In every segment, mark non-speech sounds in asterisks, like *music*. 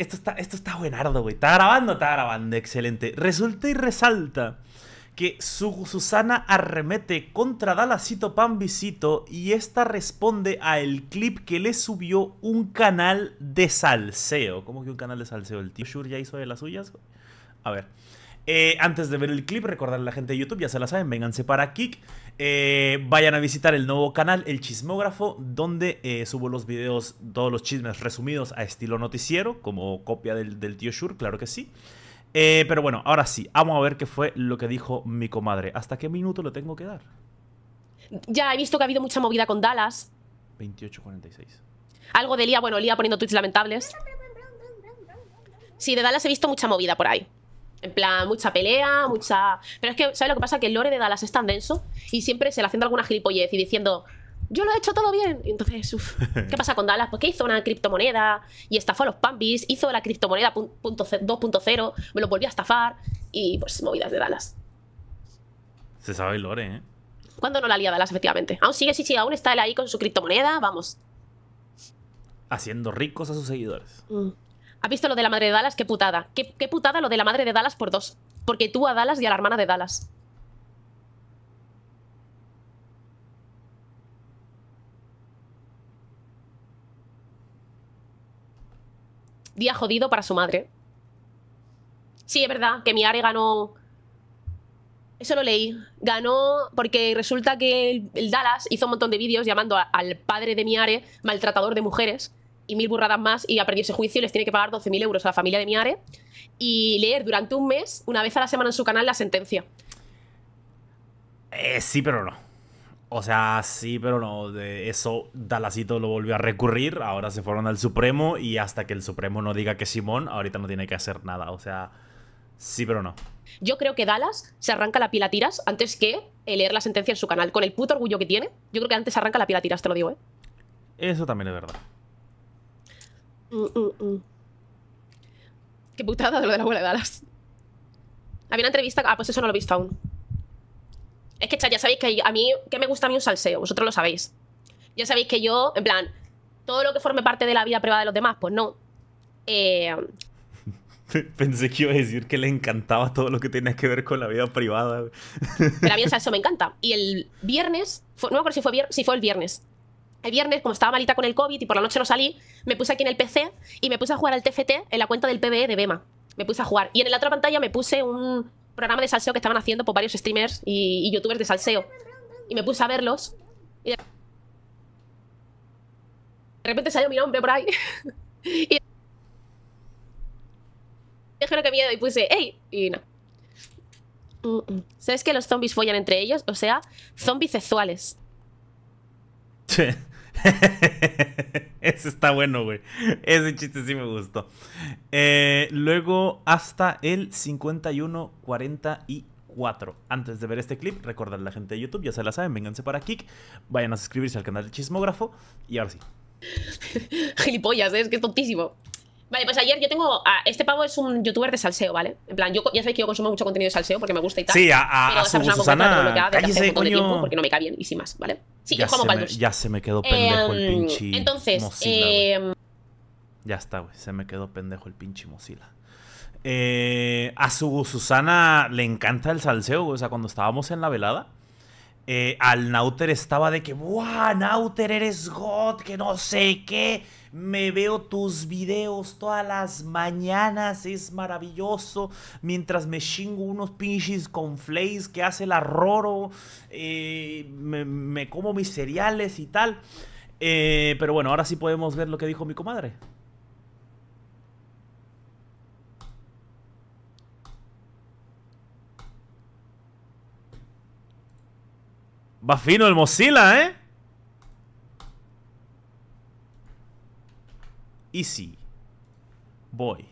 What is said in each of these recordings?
esto está, esto está buenardo, güey. Está grabando, está grabando. Excelente. Resulta y resalta que su Susana arremete contra dalacito Pambisito y esta responde a el clip que le subió un canal de salseo. ¿Cómo que un canal de salseo? ¿El tío Shur ya hizo de las suyas? A ver. Eh, antes de ver el clip, recordarle a la gente de YouTube, ya se la saben, vénganse para Kik. Eh, vayan a visitar el nuevo canal, El Chismógrafo, donde eh, subo los videos, todos los chismes resumidos a estilo noticiero, como copia del, tío Shur, claro que sí. pero bueno, ahora sí, vamos a ver qué fue lo que dijo mi comadre. ¿Hasta qué minuto lo tengo que dar? Ya he visto que ha habido mucha movida con Dallas. 28.46. Algo de Lía, bueno, Lía poniendo tweets lamentables. Sí, de Dallas he visto mucha movida por ahí. En plan, mucha pelea, mucha. Pero es que, ¿sabes lo que pasa? Que el lore de Dallas es tan denso y siempre se le haciendo alguna gilipollez y diciendo, yo lo he hecho todo bien. Y entonces, uf, ¿qué pasa con Dallas? Porque pues hizo una criptomoneda y estafó a los Pambis, hizo la criptomoneda 2.0, me lo volví a estafar y pues movidas de Dallas. Se sabe el lore, ¿eh? ¿Cuándo no la lía Dallas, efectivamente? Aún sigue, sí, sí, aún está él ahí con su criptomoneda, vamos. Haciendo ricos a sus seguidores. Mm. ¿Has visto lo de la madre de Dallas? ¡Qué putada! ¿Qué, putada lo de la madre de Dallas por dos? Porque tú a Dallas y a la hermana de Dallas. Día jodido para su madre. Sí, es verdad, que Miare ganó... Eso lo leí. Ganó porque resulta que el, Dallas hizo un montón de vídeos llamando al padre de Miare maltratador de mujeres y mil burradas más y a ese juicio les tiene que pagar 12.000 euros a la familia de Miare y leer durante un mes, una vez a la semana en su canal, la sentencia. Eh, sí, pero no. O sea, sí, pero no. De eso Dalasito lo volvió a recurrir. Ahora se fueron al Supremo y hasta que el Supremo no diga que Simón, ahorita no tiene que hacer nada. O sea, sí, pero no. Yo creo que Dallas se arranca la pila a tiras antes que eh, leer la sentencia en su canal. Con el puto orgullo que tiene, yo creo que antes se arranca la pila a tiras, te lo digo, ¿eh? Eso también es verdad. Mm, mm, mm. Qué putada de lo de la abuela de Dallas. Había una entrevista. Ah, pues eso no lo he visto aún. Es que, ya sabéis que a mí. que me gusta a mí un salseo? Vosotros lo sabéis. Ya sabéis que yo, en plan. Todo lo que forme parte de la vida privada de los demás, pues no. Eh, *laughs* Pensé que iba a decir que le encantaba todo lo que tenía que ver con la vida privada. Pero a mí el *laughs* salseo me encanta. Y el viernes, no me acuerdo si fue el viernes, el viernes, como estaba malita con el COVID y por la noche no salí, me puse aquí en el PC y me puse a jugar al TFT en la cuenta del PBE de Bema. Me puse a jugar. Y en la otra pantalla me puse un programa de salseo que estaban haciendo por varios streamers y, youtubers de salseo. Y me puse a verlos. de repente salió mi nombre por ahí. *laughs* y dijeron que miedo y puse, ¡Ey! Y no. ¿Sabes que los zombies follan entre ellos? O sea, zombies sexuales. Sí. *laughs* Ese está bueno, güey. Ese chiste sí me gustó. Eh, luego hasta el 5144. Antes de ver este clip, recordar a la gente de YouTube, ya se la saben, vénganse para Kik, vayan a suscribirse al canal de Chismógrafo y ahora sí. *laughs* Gilipollas, ¿eh? es que es tontísimo. Vale, pues ayer yo tengo. A, ah, este pavo es un youtuber de salseo, ¿vale? En plan, yo ya sabéis que yo consumo mucho contenido de salseo porque me gusta y tal. Sí, a, a, Susana, tiempo porque no me cae bien y sin más, ¿vale? Sí, ya yo como me, Ya se me quedó pendejo el em, pinche. Entonces, eh, ya está, güey. Se me quedó pendejo el pinche Mozilla. Eh, a su Susana le encanta el salseo, güey. O sea, cuando estábamos en la velada eh, al Nauter estaba de que, ¡buah, Nauter, eres God! Que no sé qué. Me veo tus videos todas las mañanas, es maravilloso. Mientras me chingo unos pinches con flakes que hace el Roro, eh, me, como mis cereales y tal. Eh, pero bueno, ahora sí podemos ver lo que dijo mi comadre. Va fino el Mozilla, ¿eh? Easy. Voy.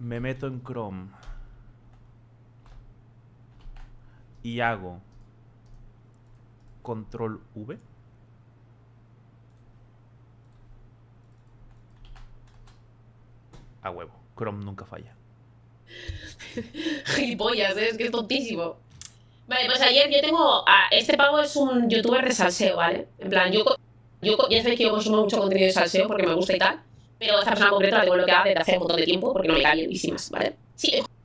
Me meto en Chrome. Y hago control V. A huevo. Chrome nunca falla. *laughs* Gilipollas, ¿eh? es que es tontísimo. Vale, pues ayer yo tengo. Ah, este pavo es un youtuber de salseo, ¿vale? En plan, yo, yo ya sabéis que yo consumo mucho contenido de salseo porque me gusta y tal. Pero esta persona concreta la tengo bloqueada desde hace un montón de tiempo porque no me cae más, ¿vale?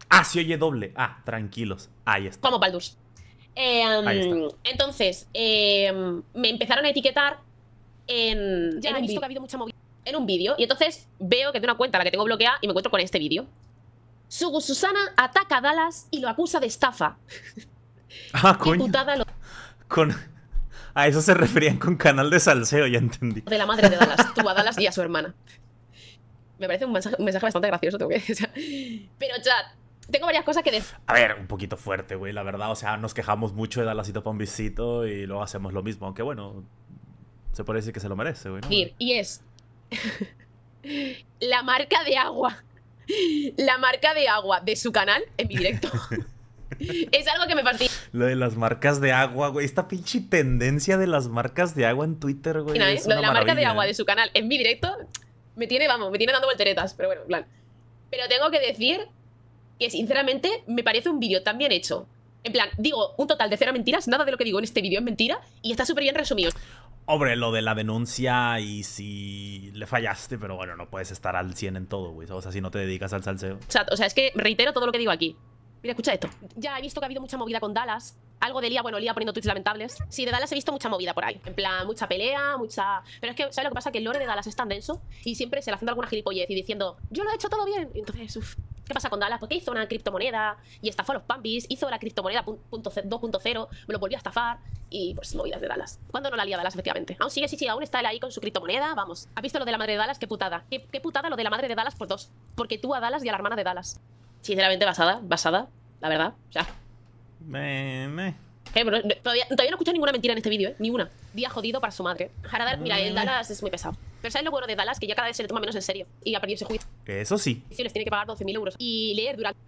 Ah, se oye doble. Ah, tranquilos. Ahí está. Vamos, Baldur's. Em, entonces, em, me empezaron a etiquetar en. Ya en he visto que ha habido mucha movida. En un vídeo. Y entonces veo que tengo una cuenta la que tengo bloqueada y me encuentro con este vídeo. Sugu Susana ataca a Dallas y lo acusa de estafa. Ah, Con... A eso se referían con canal de salseo, ya entendí. De la madre de Dallas, tuvo a Dallas y a su hermana. Me parece un mensaje, bastante gracioso, tengo que *laughs* pero chat, tengo varias cosas que decir. A ver, un poquito fuerte, güey, la verdad. O sea, nos quejamos mucho de Dallasito y un visito y luego hacemos lo mismo. Aunque bueno, se puede decir que se lo merece, güey. Y es *laughs* la marca de agua. La marca de agua de su canal en mi directo. *laughs* es algo que me partí lo de las marcas de agua, güey. Esta pinche tendencia de las marcas de agua en Twitter, güey. lo una de la marca de agua de su canal en mi directo me tiene, vamos, me tiene dando volteretas, pero bueno, plan. Pero tengo que decir que sinceramente me parece un vídeo tan bien hecho. En plan, digo un total de cero mentiras, nada de lo que digo en este vídeo es mentira y está súper bien resumido. Hombre, lo de la denuncia y si le fallaste, pero bueno, no puedes estar al 100 en todo, güey. O sea, si no te dedicas al salseo. o sea, es que reitero todo lo que digo aquí. Mira, escucha esto. Ya he visto que ha habido mucha movida con Dallas. Algo de Lía, bueno, Lía poniendo tweets lamentables. Sí, de Dallas he visto mucha movida por ahí. En plan, mucha pelea, mucha. Pero es que, ¿sabes lo que pasa? Que el lore de Dallas es tan denso y siempre se le haciendo alguna gilipollez y diciendo, yo lo he hecho todo bien. Y entonces, uff. ¿Qué pasa con Dallas? Porque hizo una criptomoneda y estafó a los Pampis, hizo la criptomoneda 2.0, me lo volvió a estafar y pues movidas de Dallas. ¿Cuándo no la lía Dallas, efectivamente? Aún sigue, sí, sí, aún está él ahí con su criptomoneda, vamos. ¿Has visto lo de la madre de Dallas? Qué putada. Qué, putada lo de la madre de Dallas por dos. Porque tú a Dallas y a la hermana de Dallas sinceramente basada, basada, la verdad. O sea. Me, Eh, todavía, todavía, no he escuchado ninguna mentira en este vídeo, ¿eh? Ni una. Día jodido para su madre. Haradar, mira, el Dallas es muy pesado. Pero ¿sabes lo bueno de Dallas? Que ya cada vez se le toma menos en serio. Y ha perdido ese juicio. Eso sí. Les tiene que pagar 12.000 euros. Y leer durante...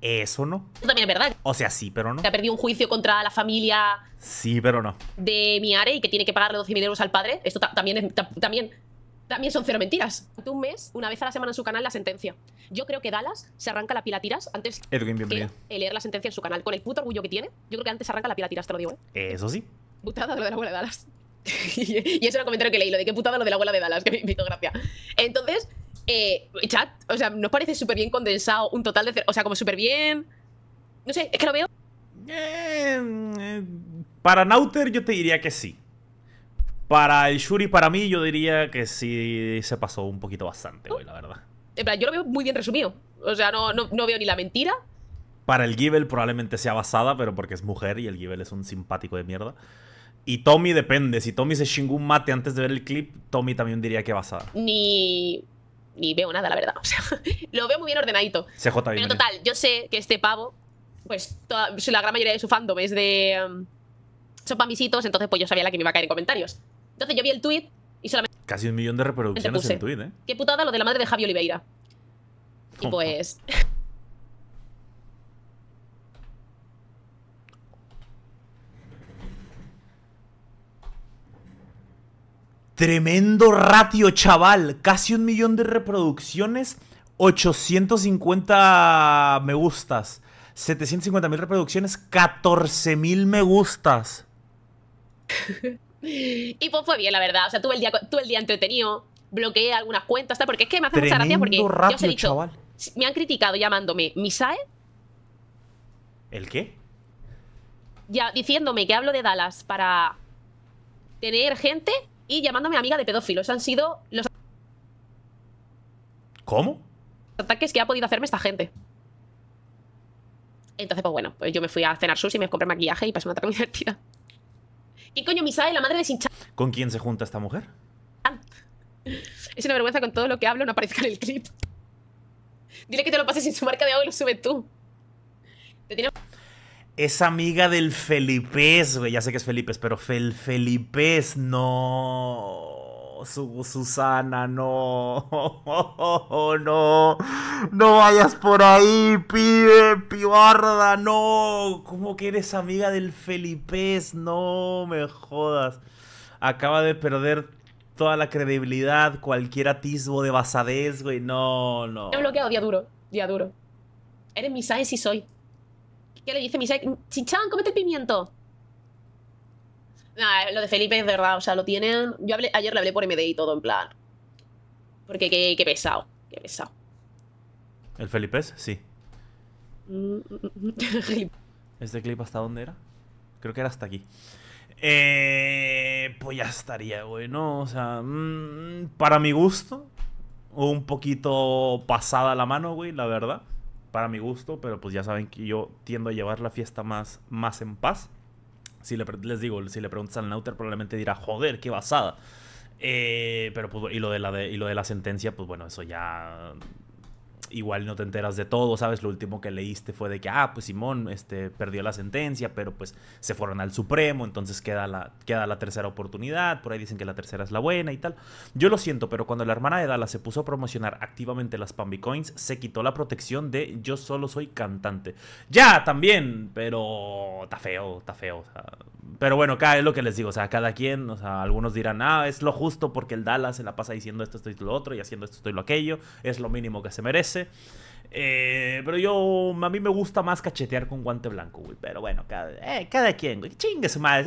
Eso no. Eso también es verdad. O sea, sí, pero no. Que ha perdido un juicio contra la familia... Sí, pero no. De Miare y que tiene que pagarle 12.000 euros al padre. Esto también es... también también son cero mentiras. Un mes, una vez a la semana en su canal, la sentencia. Yo creo que Dallas se arranca la pila tiras antes de eh, leer la sentencia en su canal. Con el puto orgullo que tiene, yo creo que antes se arranca la pila tiras, te lo digo. ¿eh? Eso sí. Putada lo de la abuela de Dallas. *laughs* y eso era el comentario que leí, lo de qué putada lo de la abuela de Dallas, que me invito gracia. Entonces, eh, chat, o sea, ¿nos parece súper bien condensado un total de... O sea, como súper bien... No sé, es que lo veo... Eh, para Nauter yo te diría que sí. Para el Shuri, para mí, yo diría que sí se pasó un poquito bastante, hoy, la verdad. En plan, yo lo veo muy bien resumido. O sea, no, no, veo ni la mentira. Para el Givel probablemente sea basada, pero porque es mujer y el Givel es un simpático de mierda. Y Tommy depende. Si Tommy se chingó un mate antes de ver el clip, Tommy también diría que basada. Ni ni veo nada, la verdad. *laughs* O sea, lo veo muy bien ordenadito. CJ Pero total, yo sé que este pavo, pues la gran mayoría de su fandom es de. Mm, son pamisitos, entonces pues yo sabía la que me iba a caer en comentarios. Entonces yo vi el tweet y solamente. Casi un millón de reproducciones en el tweet, ¿eh? Qué putada lo de la madre de Javi Oliveira. Y pues. *laughs* Tremendo ratio, chaval. Casi un millón de reproducciones, 850 me gustas, 750.000 reproducciones, 14.000 me gustas. *laughs* Y pues fue bien, la verdad. O sea, tuve el día, tuve el día entretenido, bloqueé algunas cuentas, porque es que me hace mucha gracia porque me han criticado llamándome Misae. ¿El qué? Ya, diciéndome que hablo de Dallas para tener gente y llamándome amiga de pedófilos. Han sido los ¿Cómo? ataques que ha podido hacerme esta gente. Entonces, pues bueno, pues yo me fui a cenar sushi, me compré maquillaje y pasé una tarde *laughs* divertida. ¿Y coño Misai, la madre de ¿Con quién se junta esta mujer? Es una vergüenza con todo lo que hablo no aparezca en el clip. Dile que te lo pases sin su marca de agua y lo sube tú. Es amiga del Felipez, güey. Ya sé que es Felipez, pero Fel Felipez no... Susana, no. *laughs* no. No vayas por ahí, pibe, pibarda, no. ¿Cómo que eres amiga del Felipez? No me jodas. Acaba de perder toda la credibilidad, cualquier atisbo de basadez, güey. No, no. He bloqueado día duro, día duro. Eres Misae si soy. ¿Qué le dice sae, Chichán, comete el pimiento. Ah, lo de Felipe es verdad, o sea, lo tienen... Yo ayer le hablé por MDI y todo, en plan... Porque qué, pesado, qué pesado. ¿El Felipe es? Sí. Mm, mm, mm, *laughs* ¿Este clip hasta dónde era? Creo que era hasta aquí. Eh, pues ya estaría, güey, ¿no? O sea, para mi gusto, un poquito pasada la mano, güey, la verdad. Para mi gusto, pero pues ya saben que yo tiendo a llevar la fiesta más, más en paz. Si le, les digo, si le preguntas al Nauter, probablemente dirá, joder, qué basada. Eh, pero pues, y lo de la y lo de la sentencia, pues bueno, eso ya igual no te enteras de todo, ¿sabes? Lo último que leíste fue de que, ah, pues Simón este, perdió la sentencia, pero pues se fueron al Supremo, entonces queda la, queda la tercera oportunidad, por ahí dicen que la tercera es la buena y tal. Yo lo siento, pero cuando la hermana de Dala se puso a promocionar activamente las Pambi Coins, se quitó la protección de yo solo soy cantante. Ya, también, pero está feo, está feo. O sea, pero bueno, cada es lo que les digo, o sea, cada quien, o sea, algunos dirán, ah, es lo justo porque el Dallas se la pasa diciendo esto, esto y lo otro, y haciendo esto, esto y lo aquello, es lo mínimo que se merece. Eh, pero yo, a mí me gusta más cachetear con guante blanco, güey, pero bueno, cada, eh, cada quien, güey, chingue madre.